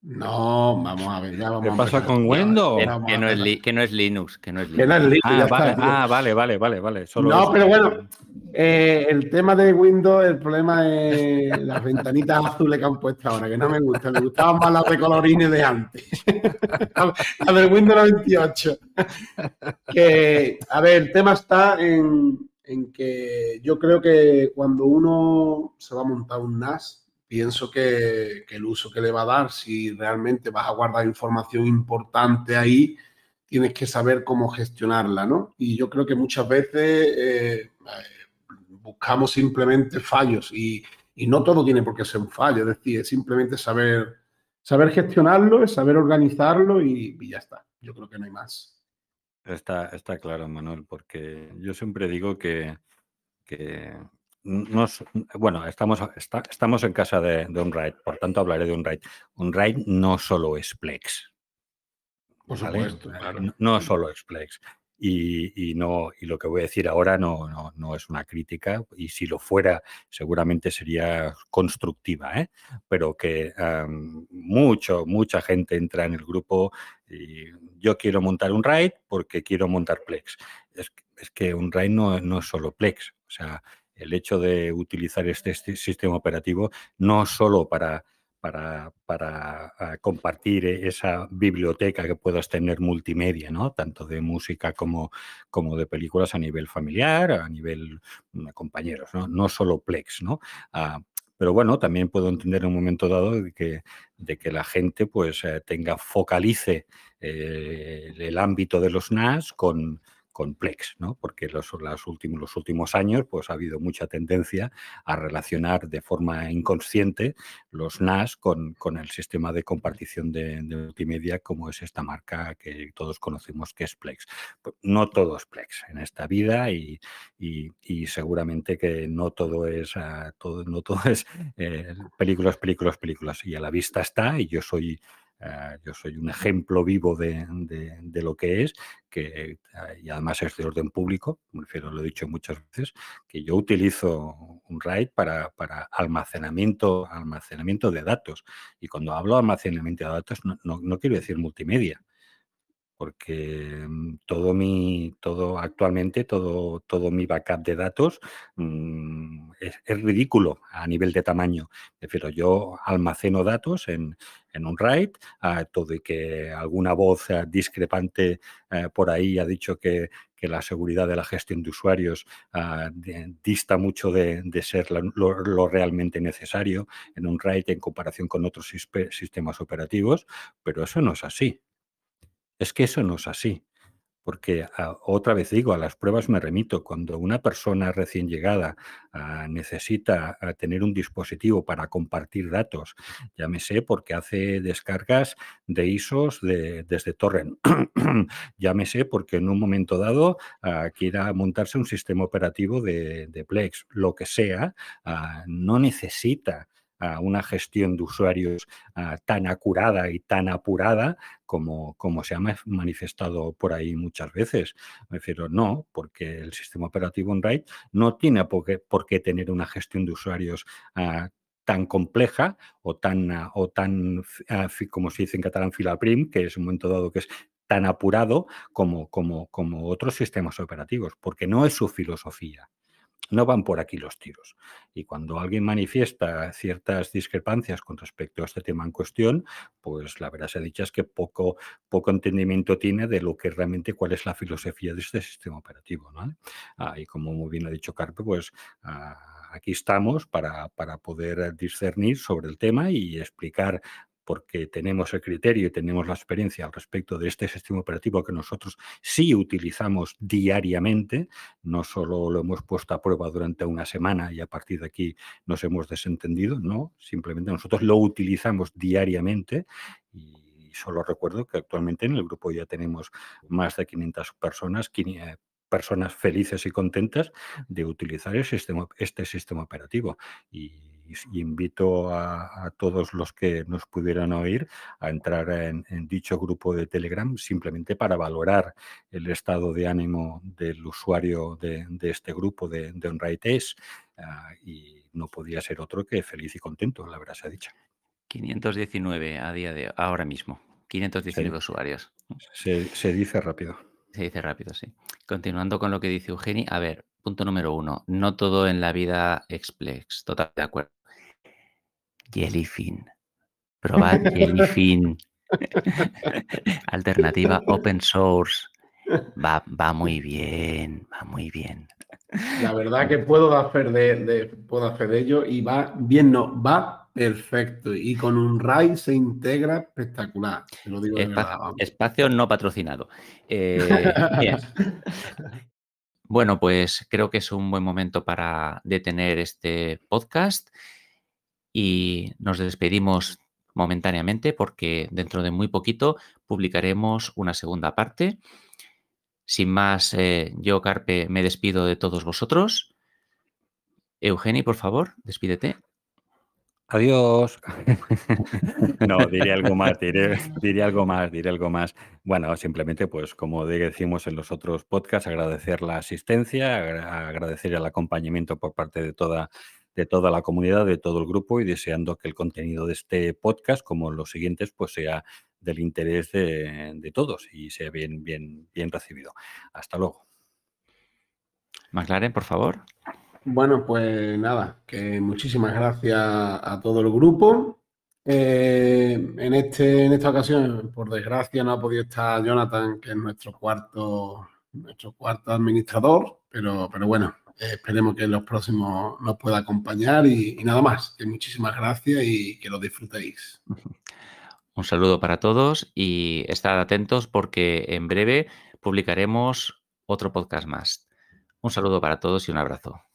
No, vamos a ver, ya vamos ¿Qué pasa con Windows? que, no es que, no es Linux, que no es Linux. Que ah, ah, vale, vale, vale, vale, no, pero bueno, eh, el tema de Windows, el problema es [LAUGHS] las ventanitas azules que han puesto ahora, que no me gustan. Me gustaban más las de colorines de antes. [LAUGHS] La del Windows 98. a ver, el tema está en que yo creo que cuando uno se va a montar un NAS, pienso que, el uso que le va a dar, si realmente vas a guardar información importante ahí, tienes que saber cómo gestionarla, ¿no? Y yo creo que muchas veces eh, eh, buscamos simplemente fallos y, no todo tiene por qué ser un fallo, es decir, es simplemente saber, saber gestionarlo, saber organizarlo y, ya está. Yo creo que no hay más. Está, está claro, Manuel, porque yo siempre digo que bueno, estamos, estamos en casa de, un RAID, por tanto hablaré de un RAID. Un RAID no solo es Plex. Por supuesto, eh, no, solo es Plex. Y, no, lo que voy a decir ahora no, no, es una crítica, y si lo fuera, seguramente sería constructiva, ¿eh? pero que mucho, mucha gente entra en el grupo y yo quiero montar un RAID porque quiero montar Plex. Es, que un RAID no, no es solo Plex. O sea, el hecho de utilizar este sistema operativo no solo para para, para ah, compartir e, esa biblioteca que puedas tener multimedia, ¿no? Tanto de música como, como de películas a nivel familiar, a nivel mm, compañeros, ¿no? solo Plex, ¿no? Ah, pero bueno, también puedo entender en un momento dado de que, de que la gente pues eh, tenga, focalice eh, el ámbito de los NAS con, plex ¿no? porque los, los, últimos, los últimos años pues, ha habido mucha tendencia a relacionar de forma inconsciente los NAS con, el sistema de compartición de, multimedia como es esta marca que todos conocemos que es Plex. Pues, no todo es Plex en esta vida y, seguramente que no todo es, ah, todo, no es eh, películas, películas, películas. Y a la vista está, y yo soy Ah, yo soy un ejemplo vivo de, lo que es, que, ah, y además es de orden público, me refiero, lo he dicho muchas veces, que yo utilizo un RAID para, para almacenamiento, almacenamiento de datos. Y cuando hablo de almacenamiento de datos, no quiero decir multimedia porque mm, todo mi, todo actualmente, todo, todo mi backup de datos mm, es, ridículo a nivel de tamaño. Pero yo almaceno datos en, en un RAID, todo y que alguna voz eh, discrepante eh, por ahí ha dicho que, la seguridad de la gestión de usuarios ah, dista mucho de, ser lo, lo, realmente necesario en un RAID en comparación con otros sistemas operativos, pero eso no es así. Es que eso no es así, porque ah, otra vez digo, a las pruebas me remito, cuando una persona recién llegada ah, necesita ah, tener un dispositivo para compartir datos, llámese porque hace descargas de ISOs de, desde torrent, [CLEARS THROAT] llámese porque en un momento dado quiera montarse un sistema operativo de Plex, lo que sea, no necesita una gestión de usuarios ah, tan acurada y tan apurada como, se ha manifestado por ahí muchas veces. Me refiero, no, porque el sistema operativo Android no tiene por qué, tener una gestión de usuarios ah, tan compleja o tan, ah, o tan como se dice en catalán, filaprim, que es un momento dado que es tan apurado como otros sistemas operativos, porque no es su filosofía. No van por aquí los tiros. Y cuando alguien manifiesta ciertas discrepancias con respecto a este tema en cuestión, pues la verdad se dicha es que poco, poco entendimiento tiene de lo que realmente cuál es la filosofía de este sistema operativo. Ah, y como muy bien ha dicho Carpe, pues ah, aquí estamos para, para, poder discernir sobre el tema y explicar porque tenemos el criterio y tenemos la experiencia al respecto de este sistema operativo que nosotros sí utilizamos diariamente, no solo lo hemos puesto a prueba durante una semana y a partir de aquí nos hemos desentendido, no, simplemente nosotros lo utilizamos diariamente y solo recuerdo que actualmente en el grupo ya tenemos más de 500 personas, eh, personas felices y contentas de utilizar sistema, este sistema operativo. Y invito a, todos los que nos pudieran oír a entrar en, dicho grupo de Telegram simplemente para valorar el estado de ánimo del usuario de, este grupo de, de ah, y no podía ser otro que feliz y contento, la verdad se ha dicho. 519 a día de ahora mismo, 519 usuarios. Se, dice rápido. Se dice rápido, sí. Continuando con lo que dice Eugeni, a ver, punto número uno, no todo en la vida explex, total de acuerdo. Jellyfin. Probad Jellyfin. [LAUGHS] Alternativa open source. Va, muy bien, va muy bien. La verdad que puedo hacer de, puedo hacer ello y va bien, no, va perfecto. Y con un RAI se integra espectacular. lo digo espacio no patrocinado. Eh, [LAUGHS] bueno, pues creo que es un buen momento para detener este podcast y nos despedimos momentáneamente porque dentro de muy poquito publicaremos una segunda parte. Sin más, eh, yo, Carpe, me despido de todos vosotros. Eugeni, por favor, despídete. Adiós. [LAUGHS] no, diré algo más, diré, diré, algo más, diré algo más. Bueno, simplemente, pues como decimos en los otros podcasts, agradecer la asistencia, agradecer el acompañamiento por parte de toda de toda la comunidad, de todo el grupo y deseando que el contenido de este podcast, como los siguientes, pues sea del interés de, todos y sea bien, bien, bien recibido. Hasta luego. McLaren, por favor. Bueno, pues nada, que muchísimas gracias a todo el grupo. Eh, en, este, en esta ocasión, por desgracia, no ha podido estar Jonathan, que es nuestro cuarto, nuestro cuarto administrador, pero, pero bueno, eh, esperemos que en los próximos nos pueda acompañar y, nada más. muchísimas gracias y que lo disfrutéis. [LAUGHS] Un saludo para todos y estad atentos porque en breve publicaremos otro podcast más. Un saludo para todos y un abrazo.